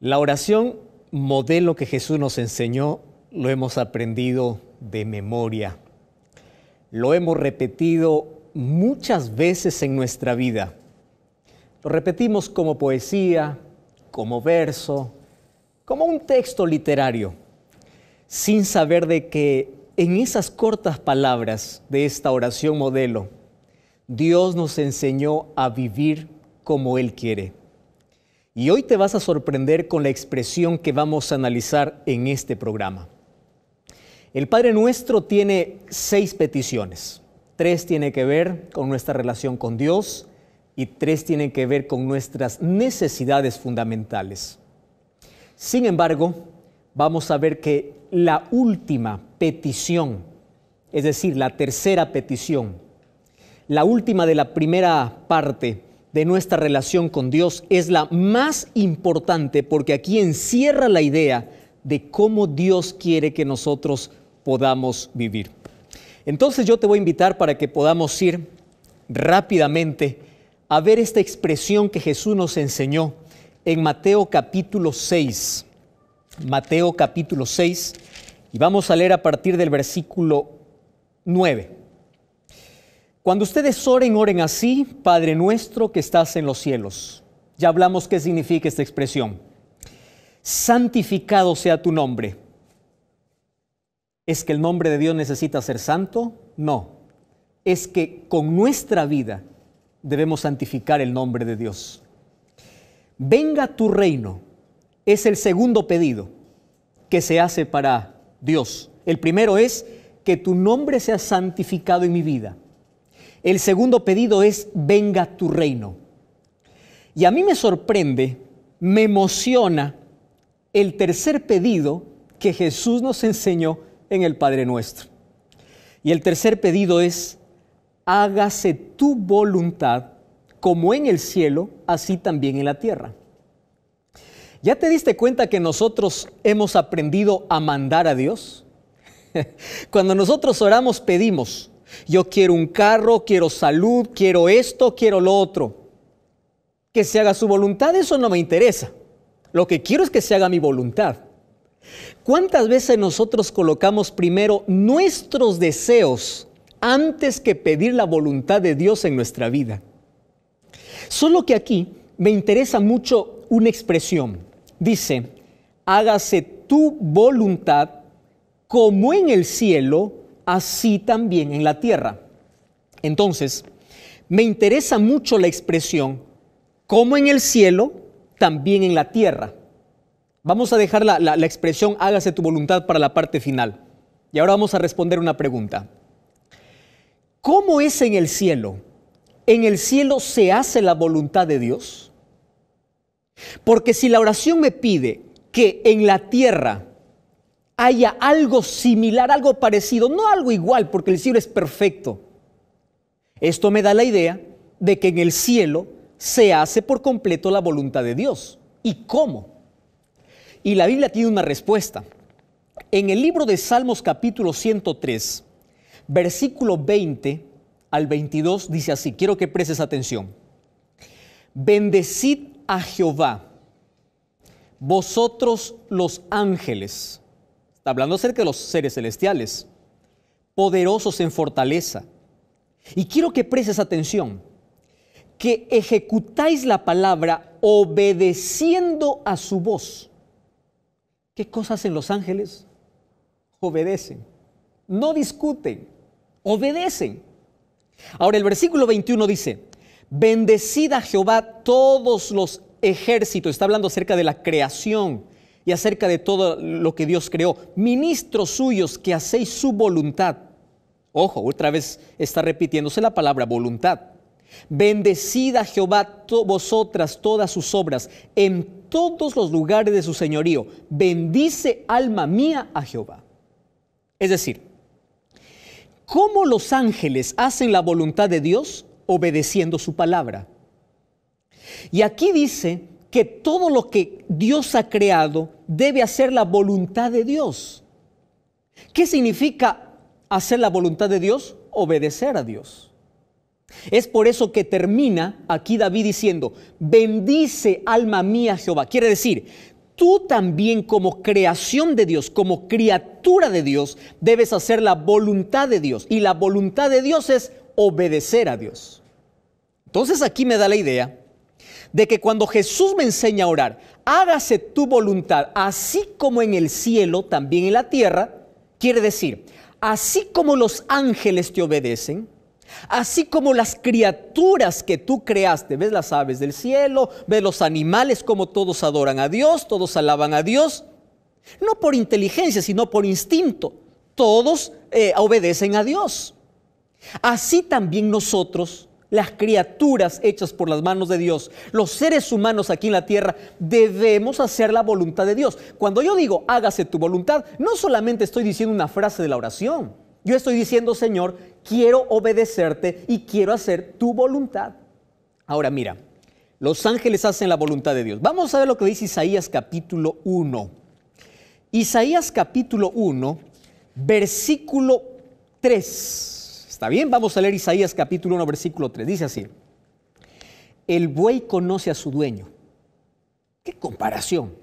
La oración modelo que Jesús nos enseñó lo hemos aprendido de memoria. Lo hemos repetido muchas veces en nuestra vida. Lo repetimos como poesía, como verso, como un texto literario, sin saber de que en esas cortas palabras de esta oración modelo, Dios nos enseñó a vivir como Él quiere. Y hoy te vas a sorprender con la expresión que vamos a analizar en este programa. El Padre Nuestro tiene seis peticiones. Tres tiene que ver con nuestra relación con Dios y tres tienen que ver con nuestras necesidades fundamentales. Sin embargo, vamos a ver que la última petición, es decir, la tercera petición, la última de la primera parte, de nuestra relación con Dios es la más importante porque aquí encierra la idea de cómo Dios quiere que nosotros podamos vivir. Entonces yo te voy a invitar para que podamos ir rápidamente a ver esta expresión que Jesús nos enseñó en Mateo capítulo 6. Mateo capítulo 6 y vamos a leer a partir del versículo 9. Cuando ustedes oren, oren así, Padre nuestro que estás en los cielos. Ya hablamos qué significa esta expresión. Santificado sea tu nombre. ¿Es que el nombre de Dios necesita ser santo? No. Es que con nuestra vida debemos santificar el nombre de Dios. Venga tu reino es el segundo pedido que se hace para Dios. El primero es que tu nombre sea santificado en mi vida. El segundo pedido es, venga tu reino. Y a mí me sorprende, me emociona el tercer pedido que Jesús nos enseñó en el Padre Nuestro. Y el tercer pedido es, hágase tu voluntad como en el cielo, así también en la tierra. ¿Ya te diste cuenta que nosotros hemos aprendido a mandar a Dios? Cuando nosotros oramos pedimos, yo quiero un carro, quiero salud, quiero esto, quiero lo otro. Que se haga su voluntad, eso no me interesa. Lo que quiero es que se haga mi voluntad. ¿Cuántas veces nosotros colocamos primero nuestros deseos antes que pedir la voluntad de Dios en nuestra vida? Solo que aquí me interesa mucho una expresión. Dice, hágase tu voluntad como en el cielo, así también en la tierra. Entonces, me interesa mucho la expresión, como en el cielo, también en la tierra. Vamos a dejar la, la expresión hágase tu voluntad para la parte final. Y ahora vamos a responder una pregunta. ¿Cómo es en el cielo? ¿En el cielo se hace la voluntad de Dios? Porque si la oración me pide que en la tierra haya algo similar, algo parecido, no algo igual, porque el cielo es perfecto. Esto me da la idea de que en el cielo se hace por completo la voluntad de Dios. ¿Y cómo? Y la Biblia tiene una respuesta. En el libro de Salmos capítulo 103, versículo 20 al 22 dice así, quiero que prestes atención. Bendecid a Jehová, vosotros los ángeles, hablando acerca de los seres celestiales, poderosos en fortaleza. Y quiero que prestes atención, que ejecutáis la palabra obedeciendo a su voz. ¿Qué cosas hacen los ángeles? Obedecen, no discuten, obedecen. Ahora el versículo 21 dice, bendecida Jehová todos los ejércitos, está hablando acerca de la creación, y acerca de todo lo que Dios creó, ministros suyos que hacéis su voluntad. Ojo, otra vez está repitiéndose la palabra voluntad. Bendecida Jehová vosotras todas sus obras en todos los lugares de su señorío. Bendice alma mía a Jehová. Es decir, ¿cómo los ángeles hacen la voluntad de Dios? Obedeciendo su palabra. Y aquí dice que todo lo que Dios ha creado debe hacer la voluntad de Dios. ¿Qué significa hacer la voluntad de Dios? Obedecer a Dios. Es por eso que termina aquí David diciendo, bendice alma mía Jehová. Quiere decir, tú también como creación de Dios, como criatura de Dios, debes hacer la voluntad de Dios. Y la voluntad de Dios es obedecer a Dios. Entonces aquí me da la idea de que cuando Jesús me enseña a orar, hágase tu voluntad, así como en el cielo, también en la tierra, quiere decir, así como los ángeles te obedecen, así como las criaturas que tú creaste, ves las aves del cielo, ves los animales como todos adoran a Dios, todos alaban a Dios, no por inteligencia, sino por instinto, todos eh, obedecen a Dios. Así también nosotros las criaturas hechas por las manos de Dios, los seres humanos aquí en la tierra, debemos hacer la voluntad de Dios. Cuando yo digo hágase tu voluntad, no solamente estoy diciendo una frase de la oración, yo estoy diciendo, Señor, quiero obedecerte y quiero hacer tu voluntad. Ahora mira, los ángeles hacen la voluntad de Dios. Vamos a ver lo que dice Isaías capítulo 1. Isaías capítulo 1, versículo 3. Está bien, vamos a leer Isaías capítulo 1, versículo 3. Dice así, el buey conoce a su dueño. ¿Qué comparación?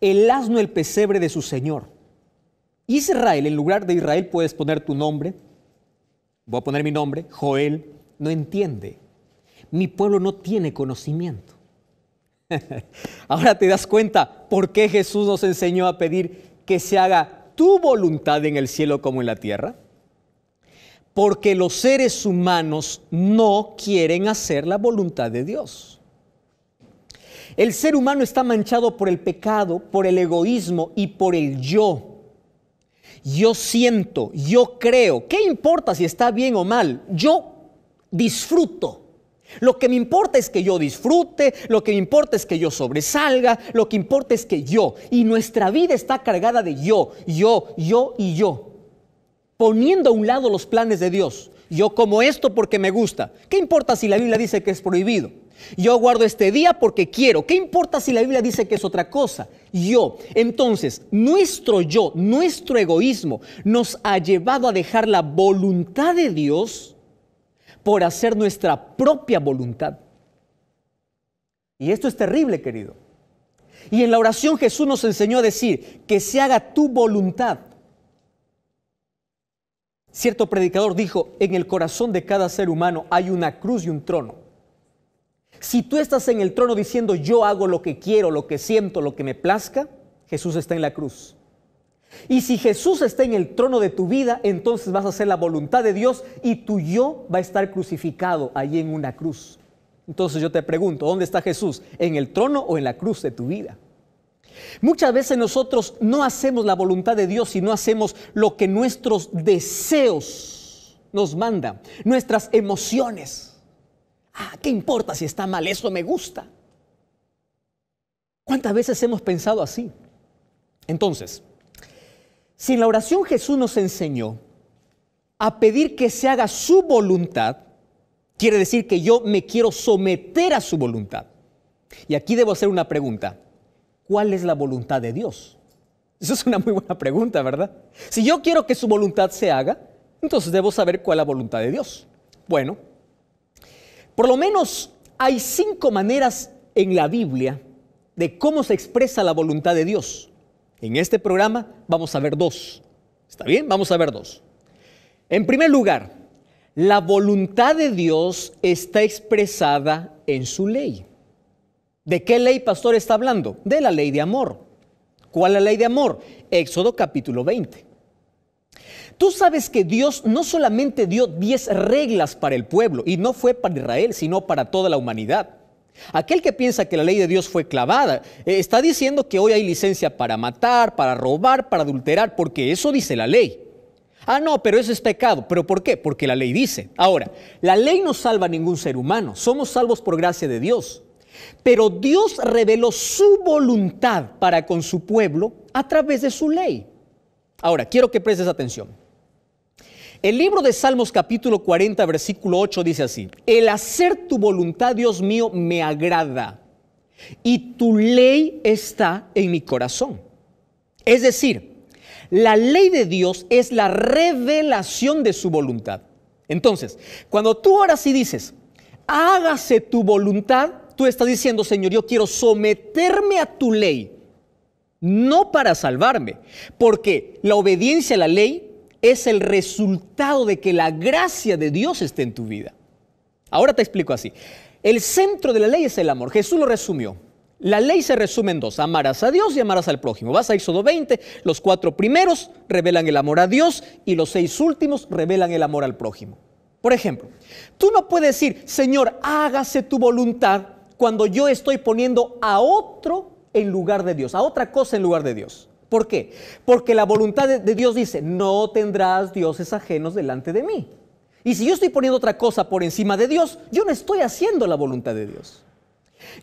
El asno el pesebre de su señor. Israel, en lugar de Israel puedes poner tu nombre. Voy a poner mi nombre, Joel. No entiende. Mi pueblo no tiene conocimiento. Ahora te das cuenta por qué Jesús nos enseñó a pedir que se haga tu voluntad en el cielo como en la tierra porque los seres humanos no quieren hacer la voluntad de Dios. El ser humano está manchado por el pecado, por el egoísmo y por el yo. Yo siento, yo creo. ¿Qué importa si está bien o mal? Yo disfruto. Lo que me importa es que yo disfrute, lo que me importa es que yo sobresalga, lo que importa es que yo. Y nuestra vida está cargada de yo, yo, yo y yo poniendo a un lado los planes de Dios. Yo como esto porque me gusta. ¿Qué importa si la Biblia dice que es prohibido? Yo guardo este día porque quiero. ¿Qué importa si la Biblia dice que es otra cosa? Yo. Entonces, nuestro yo, nuestro egoísmo nos ha llevado a dejar la voluntad de Dios por hacer nuestra propia voluntad. Y esto es terrible, querido. Y en la oración Jesús nos enseñó a decir, que se haga tu voluntad Cierto predicador dijo, en el corazón de cada ser humano hay una cruz y un trono. Si tú estás en el trono diciendo yo hago lo que quiero, lo que siento, lo que me plazca, Jesús está en la cruz. Y si Jesús está en el trono de tu vida, entonces vas a hacer la voluntad de Dios y tu yo va a estar crucificado allí en una cruz. Entonces yo te pregunto, ¿dónde está Jesús? ¿En el trono o en la cruz de tu vida? Muchas veces nosotros no hacemos la voluntad de Dios y no hacemos lo que nuestros deseos nos mandan, nuestras emociones. Ah, ¿qué importa si está mal? Eso me gusta. ¿Cuántas veces hemos pensado así? Entonces, si en la oración Jesús nos enseñó a pedir que se haga su voluntad, quiere decir que yo me quiero someter a su voluntad. Y aquí debo hacer una pregunta. ¿cuál es la voluntad de Dios? Esa es una muy buena pregunta, ¿verdad? Si yo quiero que su voluntad se haga, entonces debo saber cuál es la voluntad de Dios. Bueno, por lo menos hay cinco maneras en la Biblia de cómo se expresa la voluntad de Dios. En este programa vamos a ver dos. ¿Está bien? Vamos a ver dos. En primer lugar, la voluntad de Dios está expresada en su ley. ¿De qué ley, pastor, está hablando? De la ley de amor. ¿Cuál es la ley de amor? Éxodo capítulo 20. Tú sabes que Dios no solamente dio 10 reglas para el pueblo, y no fue para Israel, sino para toda la humanidad. Aquel que piensa que la ley de Dios fue clavada, eh, está diciendo que hoy hay licencia para matar, para robar, para adulterar, porque eso dice la ley. Ah, no, pero eso es pecado. ¿Pero por qué? Porque la ley dice. Ahora, la ley no salva a ningún ser humano. Somos salvos por gracia de Dios. Pero Dios reveló su voluntad para con su pueblo a través de su ley. Ahora, quiero que prestes atención. El libro de Salmos capítulo 40, versículo 8 dice así, el hacer tu voluntad, Dios mío, me agrada y tu ley está en mi corazón. Es decir, la ley de Dios es la revelación de su voluntad. Entonces, cuando tú oras y dices, hágase tu voluntad, tú estás diciendo, Señor, yo quiero someterme a tu ley, no para salvarme, porque la obediencia a la ley es el resultado de que la gracia de Dios esté en tu vida. Ahora te explico así. El centro de la ley es el amor. Jesús lo resumió. La ley se resume en dos, amarás a Dios y amarás al prójimo. Vas a Éxodo 20, los cuatro primeros revelan el amor a Dios y los seis últimos revelan el amor al prójimo. Por ejemplo, tú no puedes decir, Señor, hágase tu voluntad cuando yo estoy poniendo a otro en lugar de Dios, a otra cosa en lugar de Dios. ¿Por qué? Porque la voluntad de Dios dice, no tendrás dioses ajenos delante de mí. Y si yo estoy poniendo otra cosa por encima de Dios, yo no estoy haciendo la voluntad de Dios.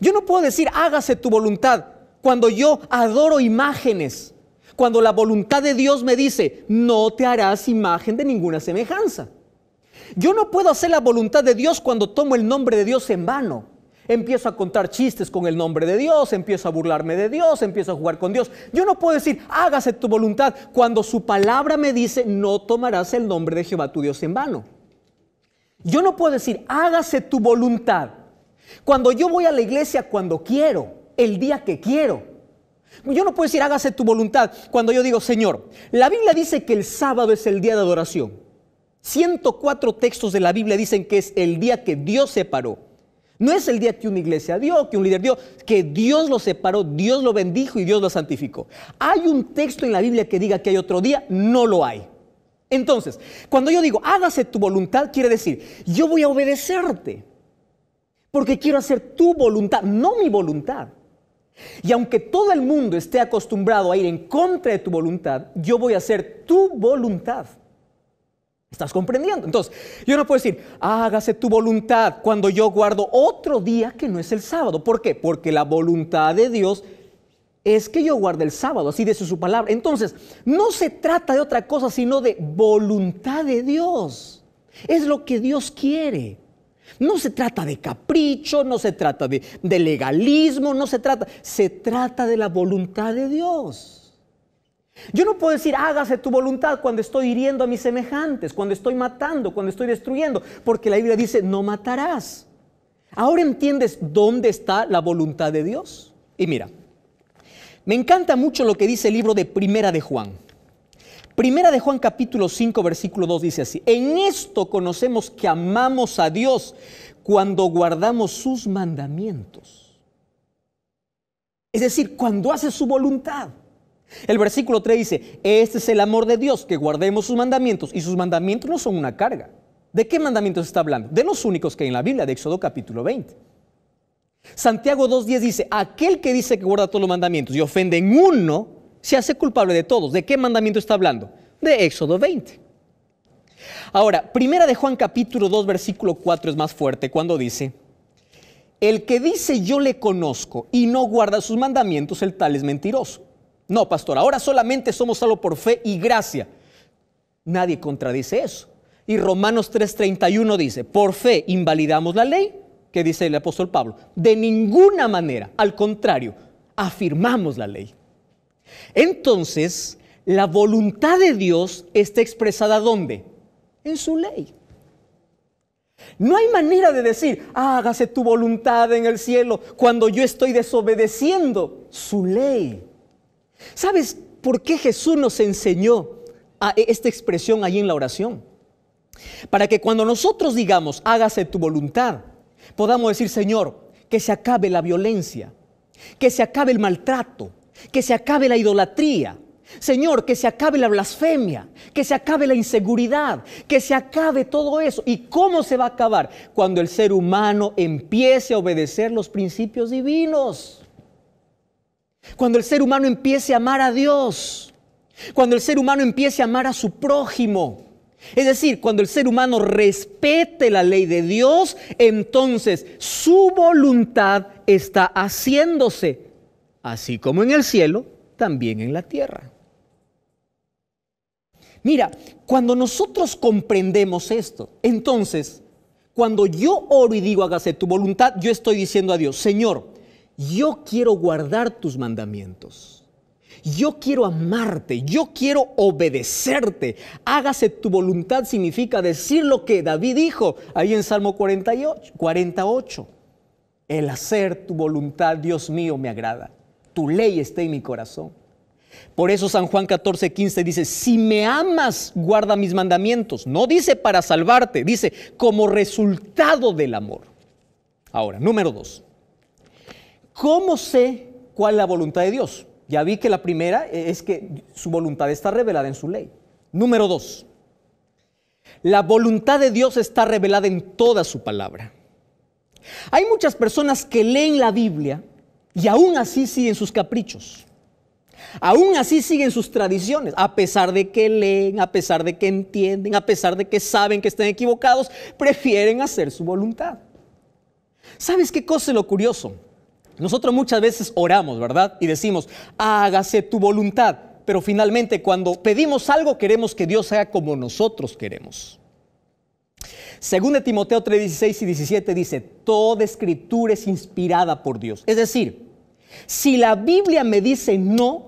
Yo no puedo decir, hágase tu voluntad, cuando yo adoro imágenes, cuando la voluntad de Dios me dice, no te harás imagen de ninguna semejanza. Yo no puedo hacer la voluntad de Dios cuando tomo el nombre de Dios en vano. Empiezo a contar chistes con el nombre de Dios, empiezo a burlarme de Dios, empiezo a jugar con Dios. Yo no puedo decir, hágase tu voluntad, cuando su palabra me dice, no tomarás el nombre de Jehová tu Dios en vano. Yo no puedo decir, hágase tu voluntad, cuando yo voy a la iglesia cuando quiero, el día que quiero. Yo no puedo decir hágase tu voluntad cuando yo digo, Señor, la Biblia dice que el sábado es el día de adoración. 104 textos de la Biblia dicen que es el día que Dios se paró. No es el día que una iglesia dio, que un líder dio, que Dios lo separó, Dios lo bendijo y Dios lo santificó. ¿Hay un texto en la Biblia que diga que hay otro día? No lo hay. Entonces, cuando yo digo, hágase tu voluntad, quiere decir, yo voy a obedecerte, porque quiero hacer tu voluntad, no mi voluntad. Y aunque todo el mundo esté acostumbrado a ir en contra de tu voluntad, yo voy a hacer tu voluntad. ¿Estás comprendiendo? Entonces, yo no puedo decir, hágase tu voluntad cuando yo guardo otro día que no es el sábado. ¿Por qué? Porque la voluntad de Dios es que yo guarde el sábado, así dice su palabra. Entonces, no se trata de otra cosa sino de voluntad de Dios. Es lo que Dios quiere. No se trata de capricho, no se trata de, legalismo, no se trata, se trata de la voluntad de Dios. Yo no puedo decir hágase tu voluntad cuando estoy hiriendo a mis semejantes, cuando estoy matando, cuando estoy destruyendo, porque la Biblia dice no matarás. Ahora entiendes dónde está la voluntad de Dios. Y mira, me encanta mucho lo que dice el libro de Primera de Juan. Primera de Juan capítulo 5 versículo 2 dice así, en esto conocemos que amamos a Dios cuando guardamos sus mandamientos. Es decir, cuando hace su voluntad. El versículo 3 dice, este es el amor de Dios, que guardemos sus mandamientos, y sus mandamientos no son una carga. ¿De qué mandamientos está hablando? De los únicos que hay en la Biblia, de Éxodo capítulo 20. Santiago 2.10 dice, aquel que dice que guarda todos los mandamientos y ofende en uno, se hace culpable de todos. ¿De qué mandamiento está hablando? De Éxodo 20. Ahora, primera de Juan capítulo 2, versículo 4 es más fuerte cuando dice, el que dice yo le conozco y no guarda sus mandamientos, el tal es mentiroso no, pastor, ahora solamente somos salvos por fe y gracia. Nadie contradice eso. Y Romanos 3:31 dice, por fe invalidamos la ley, que dice el apóstol Pablo. De ninguna manera, al contrario, afirmamos la ley. Entonces, la voluntad de Dios está expresada ¿dónde? En su ley. No hay manera de decir, hágase tu voluntad en el cielo, cuando yo estoy desobedeciendo su ley. ¿Sabes por qué Jesús nos enseñó e, esta expresión ahí en la oración? Para que cuando nosotros digamos, hágase tu voluntad, podamos decir, Señor, que se acabe la violencia, que se acabe el maltrato, que se acabe la idolatría. Señor, que se acabe la blasfemia, que se acabe la inseguridad, que se acabe todo eso. ¿Y cómo se va a acabar? Cuando el ser humano empiece a obedecer los principios divinos. Cuando el ser humano empiece a amar a Dios, cuando el ser humano empiece a amar a su prójimo, es decir, cuando el ser humano respete la ley de Dios, entonces su voluntad está haciéndose, así como en el cielo, también en la tierra. Mira, cuando nosotros comprendemos esto, entonces, cuando yo oro y digo hágase tu voluntad, yo estoy diciendo a Dios, Señor, yo quiero guardar tus mandamientos. Yo quiero amarte, yo quiero obedecerte. Hágase tu voluntad significa decir lo que David dijo ahí en Salmo 48, 48. El hacer tu voluntad, Dios mío, me agrada. Tu ley está en mi corazón. Por eso San Juan 14, 15 dice, si me amas, guarda mis mandamientos. No dice para salvarte, dice como resultado del amor. Ahora, número dos. ¿Cómo sé cuál es la voluntad de Dios? Ya vi que la primera e-, es que su voluntad está revelada en su ley. Número dos, la voluntad de Dios está revelada en toda su palabra. Hay muchas personas que leen la Biblia y aún así siguen sus caprichos. Aún así siguen sus tradiciones, a pesar de que leen, a pesar de que entienden, a pesar de que saben que están equivocados, prefieren hacer su voluntad. ¿Sabes qué cosa es lo curioso? Nosotros muchas veces oramos, ¿verdad? Y decimos, hágase tu voluntad. Pero finalmente cuando pedimos algo queremos que Dios haga como nosotros queremos. Según Timoteo 3, 16 y 17 dice, toda escritura es inspirada por Dios. Es decir, si la Biblia me dice no,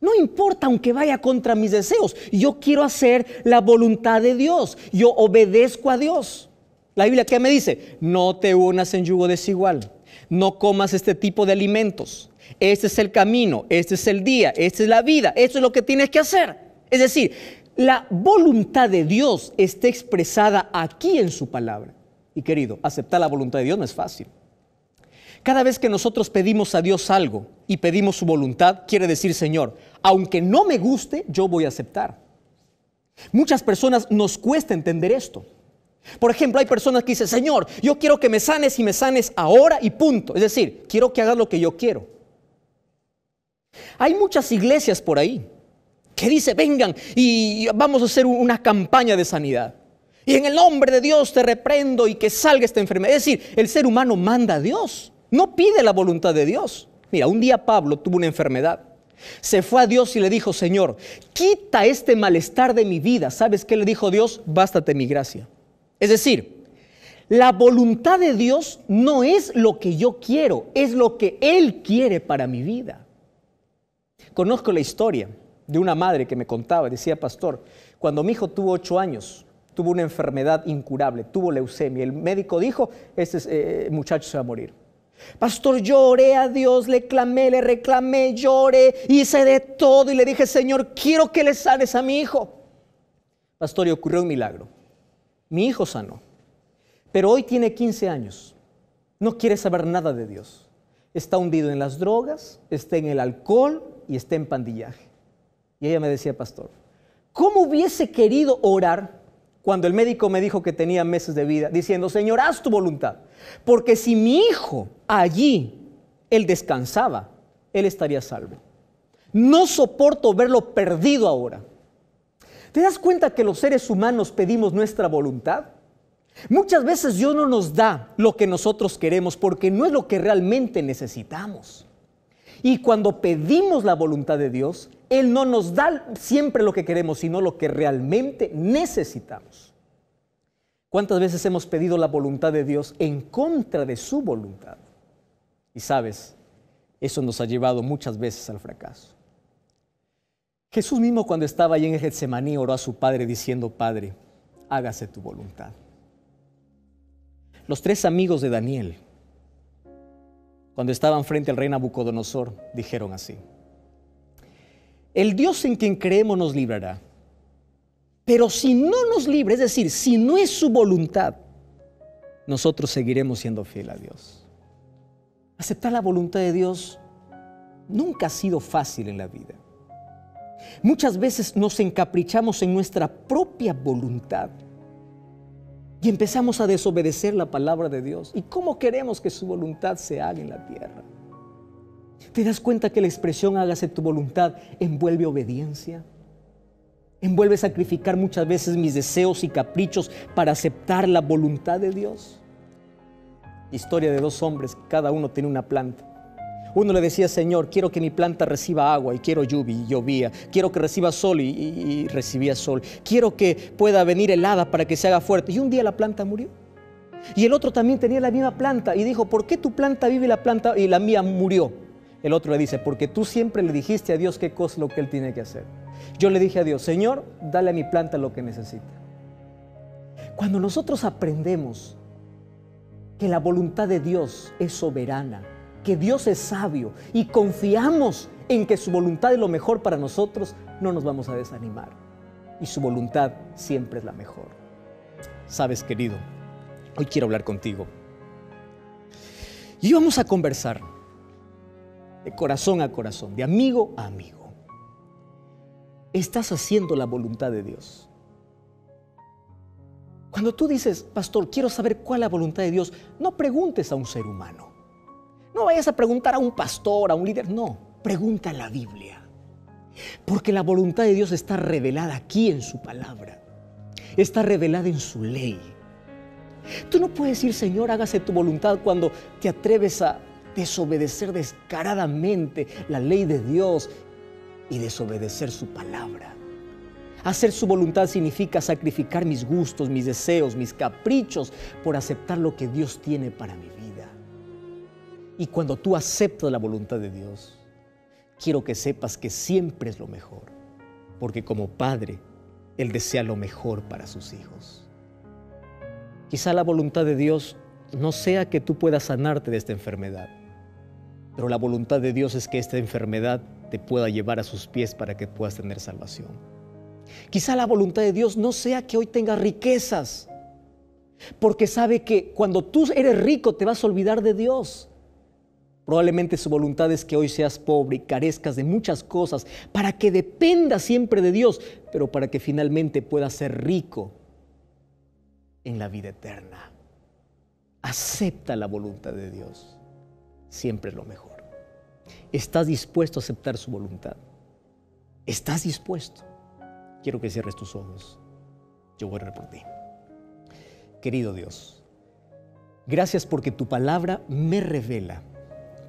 no importa aunque vaya contra mis deseos, yo quiero hacer la voluntad de Dios, yo obedezco a Dios. La Biblia ¿qué me dice, no te unas en yugo desigual no comas este tipo de alimentos. Este es el camino, este es el día, esta es la vida, esto es lo que tienes que hacer. Es decir, la voluntad de Dios está expresada aquí en su palabra. Y querido, aceptar la voluntad de Dios no es fácil. Cada vez que nosotros pedimos a Dios algo y pedimos su voluntad, quiere decir, Señor, aunque no me guste, yo voy a aceptar. Muchas personas nos cuesta entender esto. Por ejemplo, hay personas que dicen, Señor, yo quiero que me sanes y me sanes ahora y punto. Es decir, quiero que hagas lo que yo quiero. Hay muchas iglesias por ahí que dice, vengan y vamos a hacer una campaña de sanidad. Y en el nombre de Dios te reprendo y que salga esta enfermedad. Es decir, el ser humano manda a Dios, no pide la voluntad de Dios. Mira, un día Pablo tuvo una enfermedad. Se fue a Dios y le dijo, Señor, quita este malestar de mi vida. ¿Sabes qué le dijo Dios? Bástate mi gracia. Es decir, la voluntad de Dios no es lo que yo quiero, es lo que Él quiere para mi vida. Conozco la historia de una madre que me contaba, decía pastor, cuando mi hijo tuvo ocho años, tuvo una enfermedad incurable, tuvo leucemia, el médico dijo, este eh, muchacho se va a morir. Pastor, lloré a Dios, le clamé, le reclamé, lloré, hice de todo y le dije, Señor, quiero que le sanes a mi hijo. Pastor, y ocurrió un milagro. Mi hijo sanó, pero hoy tiene 15 años. No quiere saber nada de Dios. Está hundido en las drogas, está en el alcohol y está en pandillaje. Y ella me decía, pastor, ¿cómo hubiese querido orar cuando el médico me dijo que tenía meses de vida, diciendo, Señor, haz tu voluntad? Porque si mi hijo allí, él descansaba, él estaría salvo. No soporto verlo perdido ahora. ¿Te das cuenta que los seres humanos pedimos nuestra voluntad? Muchas veces Dios no nos da lo que nosotros queremos porque no es lo que realmente necesitamos. Y cuando pedimos la voluntad de Dios, Él no nos da siempre lo que queremos, sino lo que realmente necesitamos. ¿Cuántas veces hemos pedido la voluntad de Dios en contra de su voluntad? Y sabes, eso nos ha llevado muchas veces al fracaso. Jesús mismo cuando estaba allí en Getsemaní oró a su Padre diciendo, Padre, hágase tu voluntad. Los tres amigos de Daniel, cuando estaban frente al rey Nabucodonosor, dijeron así, el Dios en quien creemos nos librará, pero si no nos libra, es decir, si no es su voluntad, nosotros seguiremos siendo fiel a Dios. Aceptar la voluntad de Dios nunca ha sido fácil en la vida. Muchas veces nos encaprichamos en nuestra propia voluntad y empezamos a desobedecer la palabra de Dios. ¿Y cómo queremos que su voluntad se haga en la tierra? ¿Te das cuenta que la expresión hágase tu voluntad envuelve obediencia? ¿Envuelve sacrificar muchas veces mis deseos y caprichos para aceptar la voluntad de Dios? Historia de dos hombres, cada uno tiene una planta. Uno le decía, Señor, quiero que mi planta reciba agua y quiero lluvia y llovía. Quiero que reciba sol y, recibía sol. Quiero que pueda venir helada para que se haga fuerte. Y un día la planta murió. Y el otro también tenía la misma planta y dijo, ¿por qué tu planta vive y la planta y la mía murió? El otro le dice, porque tú siempre le dijiste a Dios qué cosa lo que él tiene que hacer. Yo le dije a Dios, Señor, dale a mi planta lo que necesita. Cuando nosotros aprendemos que la voluntad de Dios es soberana, que Dios es sabio y confiamos en que su voluntad es lo mejor para nosotros, no nos vamos a desanimar. Y su voluntad siempre es la mejor. Sabes, querido, hoy quiero hablar contigo. Y vamos a conversar de corazón a corazón, de amigo a amigo. Estás haciendo la voluntad de Dios. Cuando tú dices, pastor, quiero saber cuál es la voluntad de Dios, no preguntes a un ser humano. No vayas a preguntar a un pastor, a un líder, no, pregunta a la Biblia. Porque la voluntad de Dios está revelada aquí en su palabra, está revelada en su ley. Tú no puedes decir, Señor, hágase tu voluntad cuando te atreves a desobedecer descaradamente la ley de Dios y desobedecer su palabra. Hacer su voluntad significa sacrificar mis gustos, mis deseos, mis caprichos por aceptar lo que Dios tiene para mí. Y cuando tú aceptas la voluntad de Dios, quiero que sepas que siempre es lo mejor, porque como padre, Él desea lo mejor para sus hijos. Quizá la voluntad de Dios no sea que tú puedas sanarte de esta enfermedad, pero la voluntad de Dios es que esta enfermedad te pueda llevar a sus pies para que puedas tener salvación. Quizá la voluntad de Dios no sea que hoy tengas riquezas, porque sabe que cuando tú eres rico te vas a olvidar de Dios. Probablemente su voluntad es que hoy seas pobre y carezcas de muchas cosas para que dependas siempre de Dios, pero para que finalmente puedas ser rico en la vida eterna. Acepta la voluntad de Dios. Siempre es lo mejor. ¿Estás dispuesto a aceptar su voluntad? ¿Estás dispuesto? Quiero que cierres tus ojos. Yo voy a por ti. Querido Dios, gracias porque tu palabra me revela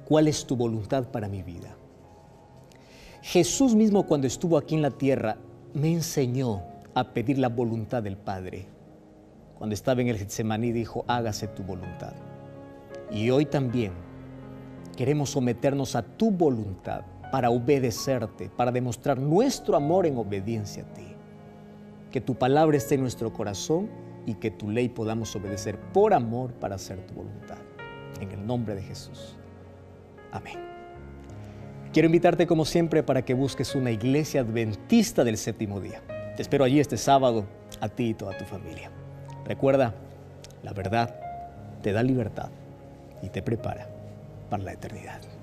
¿Cuál es tu voluntad para mi vida? Jesús mismo cuando estuvo aquí en la tierra me enseñó a pedir la voluntad del Padre. Cuando estaba en el Getsemaní dijo, hágase tu voluntad. Y hoy también queremos someternos a tu voluntad para obedecerte, para demostrar nuestro amor en obediencia a ti. Que tu palabra esté en nuestro corazón y que tu ley podamos obedecer por amor para hacer tu voluntad. En el nombre de Jesús. Amén. Quiero invitarte como siempre para que busques una iglesia adventista del séptimo día. Te espero allí este sábado, a ti y toda tu familia. Recuerda, la verdad te da libertad y te prepara para la eternidad.